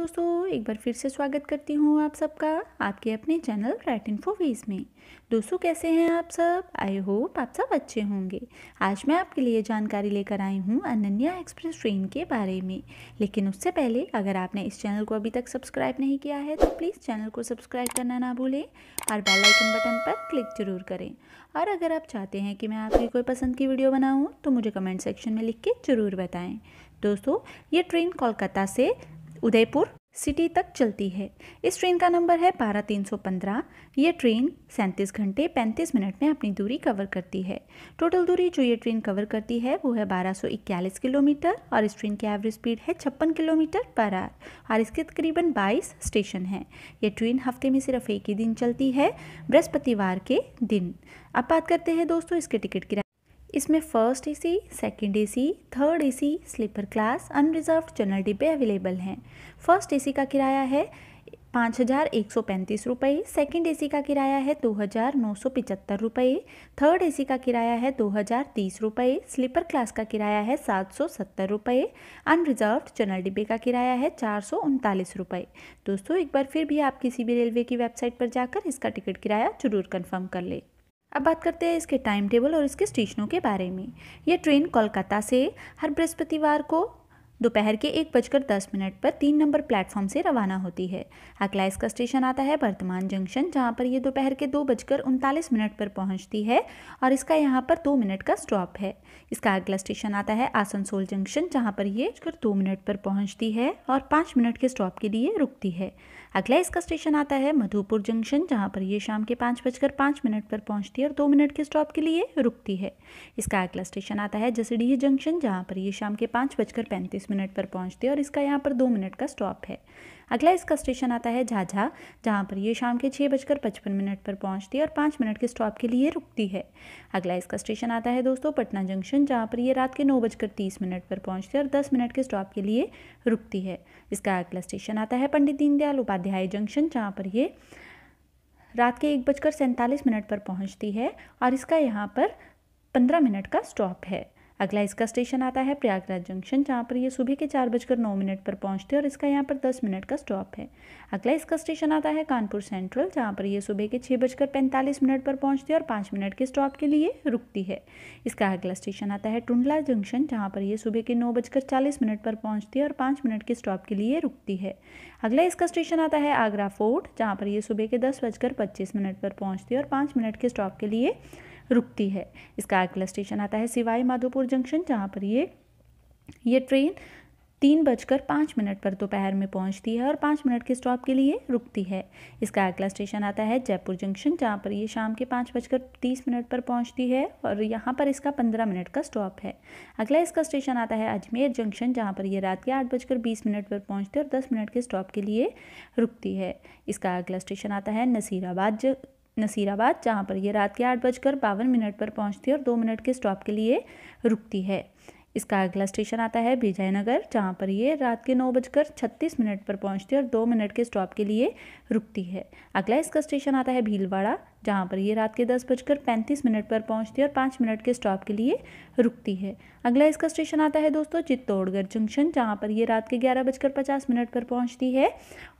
दोस्तों एक बार फिर से स्वागत करती हूँ आप सबका आपके अपने चैनल राइट इन्फो वेज में दोस्तों कैसे हैं आप सब आई होप आप सब अच्छे होंगे आज मैं आपके लिए जानकारी लेकर आई हूँ अनन्या एक्सप्रेस ट्रेन के बारे में लेकिन उससे पहले अगर आपने इस चैनल को अभी तक सब्सक्राइब नहीं किया है तो प्लीज़ चैनल को सब्सक्राइब करना ना भूलें और बेलाइकन बटन पर क्लिक जरूर करें और अगर आप चाहते हैं कि मैं आपकी कोई पसंद की वीडियो बनाऊँ तो मुझे कमेंट सेक्शन में लिख के ज़रूर बताएँ दोस्तों ये ट्रेन कोलकाता से उदयपुर सिटी तक चलती है इस ट्रेन का नंबर है बारह तीन सौ पंद्रह ये ट्रेन सैंतीस घंटे पैंतीस मिनट में अपनी दूरी कवर करती है टोटल दूरी जो ये ट्रेन कवर करती है वो है बारह सौ इक्यालीस किलोमीटर और इस ट्रेन की एवरेज स्पीड है छप्पन किलोमीटर पर आर और इसके तकरीबन बाईस स्टेशन हैं ये ट्रेन हफ्ते में सिर्फ एक ही दिन चलती है बृहस्पतिवार के दिन अब बात करते हैं दोस्तों इसके टिकट किराए इसमें first AC, second AC, third AC, sleeper class unreserved general डिब्बे अवेलेबल हैं फर्स्ट एसी का किराया है पाँच हज़ार एक सौ पैंतीस रुपये सेकेंड ए का किराया है दो हज़ार नौ सौ पिचहत्तर रुपये थर्ड ए का किराया है दो हज़ार तीस रुपये स्लीपर क्लास का किराया है सात सौ सत्तर रुपये अनरिजर्व जनरल डिब्बे का किराया है चार सौ उनतालीस रुपये दोस्तों एक बार फिर भी आप किसी भी रेलवे की वेबसाइट पर जाकर इसका टिकट किराया जरूर कन्फर्म कर लें अब बात करते हैं इसके टाइम टेबल और इसके स्टेशनों के बारे में यह ट्रेन कोलकाता से हर बृहस्पतिवार को दोपहर के एक बजकर दस मिनट पर तीन नंबर प्लेटफॉर्म से रवाना होती है अकलाइस का स्टेशन आता है वर्तमान जंक्शन जहाँ पर यह दोपहर के दो बजकर उनतालीस मिनट पर पहुँचती है और इसका यहाँ पर दो मिनट का स्टॉप है इसका अगला स्टेशन आता है आसनसोल जंक्शन जहाँ पर यह बजकर दो मिनट पर पहुँचती है और पाँच मिनट के स्टॉप के लिए रुकती है अगला इसका स्टेशन आता है मधुपुर जंक्शन जहाँ पर यह शाम के पाँच बजकर पाँच मिनट पर पहुँचती है और दो मिनट के स्टॉप के लिए रुकती है इसका अगला स्टेशन आता है जसडीह जंक्शन जहाँ पर यह शाम के पाँच बजकर पैंतीस मिनट पर पहुंचती है और इसका यहाँ पर दो मिनट का स्टॉप है अगला इसका स्टेशन आता है झाझा जहाँ पर ये शाम के छः बजकर पचपन मिनट पर पहुँचती है और पाँच मिनट के स्टॉप के लिए रुकती है अगला इसका स्टेशन आता है दोस्तों पटना जंक्शन जहाँ पर ये रात के नौ बजकर तीस मिनट पर पहुँचती है और दस मिनट के स्टॉप के लिए रुकती है इसका अगला स्टेशन आता है पंडित दीनदयाल उपाध्याय जंक्शन जहाँ पर ये रात के एक बजकर सैंतालीस मिनट पर पहुँचती है और इसका यहाँ पर पंद्रह मिनट का स्टॉप है अगला इसका स्टेशन आता है प्रयागराज जंक्शन जहाँ पर ये सुबह के चार बजकर नौ मिनट पर पहुँचते और इसका यहाँ पर दस मिनट का स्टॉप है अगला इसका स्टेशन आता है कानपुर सेंट्रल जहाँ पर ये सुबह के छः बजकर पैंतालीस मिनट पर पहुँचती है और पाँच मिनट के स्टॉप के लिए रुकती है इसका अगला स्टेशन आता है टुंडला जंक्शन जहाँ पर यह सुबह के नौ बजकर चालीस मिनट पर पहुँचती है और पाँच मिनट के स्टॉप के लिए रुकती है अगला इसका स्टेशन आता है आगरा फोर्ट जहाँ पर यह सुबह के दस बजकर पच्चीस मिनट पर पहुँचती है और पाँच मिनट के स्टॉप के लिए रुकती है इसका अगला स्टेशन आता है सिवाई माधोपुर जंक्शन जहाँ पर ये ये ट्रेन तीन बजकर पाँच मिनट पर दोपहर में पहुंचती है और पाँच मिनट के स्टॉप के लिए रुकती है इसका अगला स्टेशन आता है जयपुर जंक्शन जहाँ पर ये शाम के पाँच बजकर तीस मिनट पर पहुंचती है और यहाँ पर इसका पंद्रह मिनट का स्टॉप है अगला इसका स्टेशन आता है अजमेर जंक्शन जहाँ पर ये रात के आठ बजकर बीस मिनट पर पहुँचती है और दस मिनट के स्टॉप के लिए रुकती है इसका अगला स्टेशन आता है नसीराबाद नसीराबाद जहाँ पर यह रात के आठ बजकर बावन मिनट पर पहुँचती है और दो मिनट के स्टॉप के लिए रुकती है इसका अगला स्टेशन आता है विजयनगर जहाँ पर ये रात के नौ बजकर छत्तीस मिनट पर पहुँचती है और दो मिनट के स्टॉप के लिए रुकती है अगला इसका स्टेशन आता है भीलवाड़ा जहाँ पर ये रात के दस बजकर पैंतीस मिनट पर पहुँचती है और पाँच मिनट के स्टॉप के लिए रुकती है अगला इसका स्टेशन आता है दोस्तों चित्तौड़गढ़ जंक्शन जहाँ पर ये रात के ग्यारह बजकर पचास मिनट पर पहुँचती है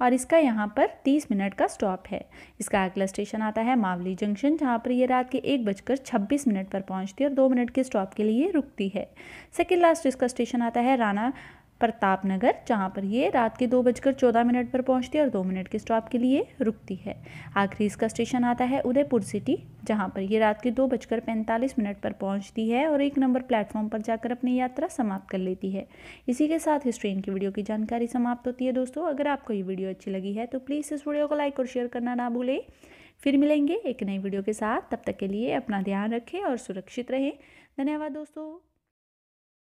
और इसका यहाँ पर तीस मिनट का स्टॉप है इसका अगला स्टेशन आता है मावली जंक्शन जहाँ पर ये रात के एक बजकर छब्बीस मिनट पर पहुँचती है और दो मिनट के स्टॉप के लिए रुकती है सेकेंड लास्ट इसका स्टेशन आता है राना प्रताप नगर जहाँ पर ये रात के दो बजकर चौदह मिनट पर पहुँचती है और दो मिनट के स्टॉप के लिए रुकती है आखिरी इसका स्टेशन आता है उदयपुर सिटी जहाँ पर ये रात के दो बजकर पैंतालीस मिनट पर पहुँचती है और एक नंबर प्लेटफॉर्म पर जाकर अपनी यात्रा समाप्त कर लेती है इसी के साथ इस ट्रेन की वीडियो की जानकारी समाप्त होती है दोस्तों अगर आपको ये वीडियो अच्छी लगी है तो प्लीज़ इस वीडियो को लाइक और शेयर करना ना भूलें फिर मिलेंगे एक नई वीडियो के साथ तब तक के लिए अपना ध्यान रखें और सुरक्षित रहें धन्यवाद दोस्तों